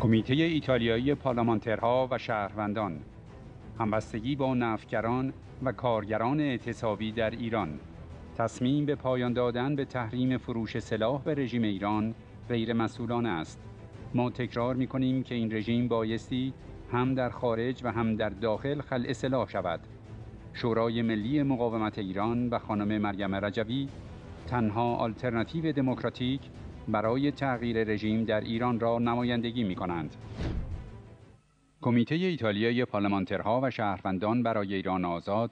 کمیته ایتالیایی پارلمانترها و شهروندان همبستگی با نفتگران و کارگران اعتصابی در ایران تصمیم به پایان دادن به تحریم فروش سلاح به رژیم ایران غیر مسئولان است ما تکرار می کنیم که این رژیم بایستی هم در خارج و هم در داخل خلع سلاح شود شورای ملی مقاومت ایران و خانم مریم رجوی تنها آلترناتیو دموکراتیک برای تغییر رژیم در ایران را نمایندگی می کنند. کمیته ایتالیای پارلمانترها و شهروندان برای ایران آزاد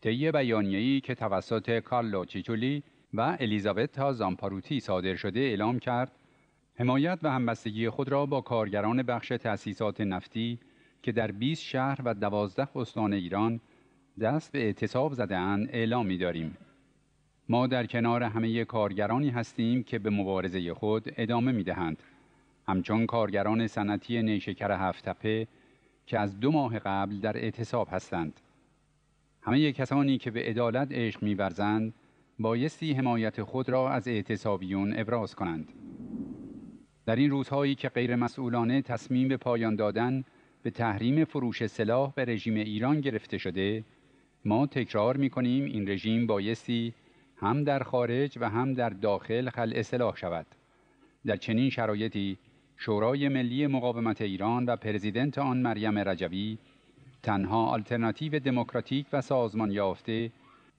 طی بیانیه‌ای که توسط کارلو چیچولی و الیزابتا زامپاروتی صادر شده اعلام کرد حمایت و همبستگی خود را با کارگران بخش تأسیسات نفتی که در 20 شهر و 12 استان ایران دست به اعتصاب زدهاند اعلام می‌داریم. ما در کنار همه کارگرانی هستیم که به مبارزه خود ادامه می دهند. همچون کارگران صنعتی نیشکر هفتپه که از دو ماه قبل در اعتصاب هستند. همه کسانی که به عدالت عشق میورزند بایستی حمایت خود را از اعتصابیون ابراز کنند. در این روزهایی که غیرمسئولانه تصمیم به پایان دادن به تحریم فروش سلاح به رژیم ایران گرفته شده ما تکرار می کنیم این رژیم بایستی هم در خارج و هم در داخل خل اصلاح شود در چنین شرایطی شورای ملی مقاومت ایران و پرزیدنت آن مریم رجوی تنها آلترناتیو دموکراتیک و سازمان یافته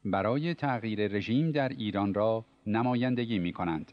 برای تغییر رژیم در ایران را نمایندگی می کنند.